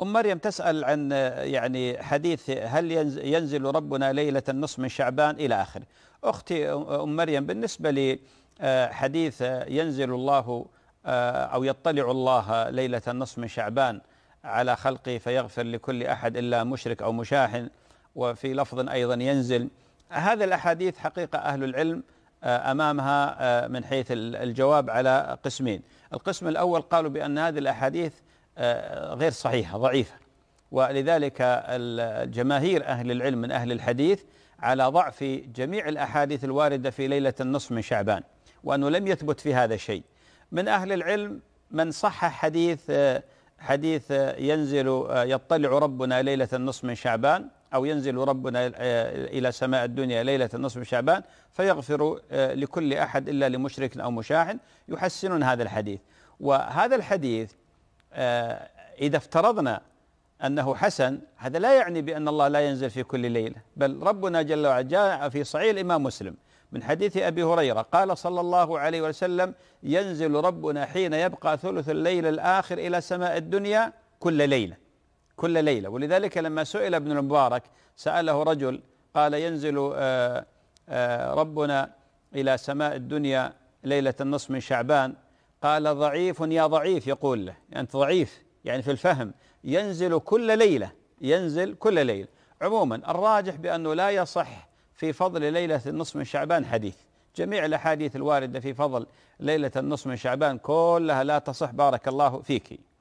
أم مريم تسأل عن يعني حديث هل ينزل ربنا ليلة النصف من شعبان إلى آخره أختي أم مريم بالنسبة لحديث آه، ينزل الله آه، أو يطلع الله ليلة النصف من شعبان على خلقه فيغفر لكل أحد إلا مشرك أو مشاحن وفي لفظ أيضا ينزل هذه الأحاديث حقيقة أهل العلم آه، أمامها من حيث الجواب على قسمين القسم الأول قالوا بأن هذه الأحاديث آه، غير صحيحه ضعيفه ولذلك الجماهير اهل العلم من اهل الحديث على ضعف جميع الاحاديث الوارده في ليله النصف من شعبان وانه لم يثبت في هذا شيء من اهل العلم من صحح حديث آه، حديث آه، ينزل يطلع ربنا ليله النصف من شعبان أو ينزل ربنا إلى سماء الدنيا ليلة النصف من شعبان فيغفر لكل أحد إلا لمشرك أو مشاحن يحسنون هذا الحديث وهذا الحديث آه، إذا افترضنا أنه حسن هذا لا يعني بأن الله لا ينزل في كل ليلة بل ربنا جل وعلا جاء في صحيح الإمام مسلم من حديث أبي هريرة قال صلى الله عليه وسلم ينزل ربنا حين يبقى ثلث الليل الآخر إلى سماء الدنيا كل ليلة كل ليلة ولذلك لما سئل ابن المبارك سأله رجل قال ينزل آه، آه، ربنا إلى سماء الدنيا ليلة النصف من شعبان قال ضعيف يا ضعيف يقول له يعني أنت ضعيف يعني في الفهم ينزل كل ليلة ينزل كل ليلة عموما الراجح بأنه لا يصح في فضل ليلة النصف من شعبان حديث جميع الأحاديث الواردة في فضل ليلة النصف من شعبان كلها لا تصح بارك الله فيك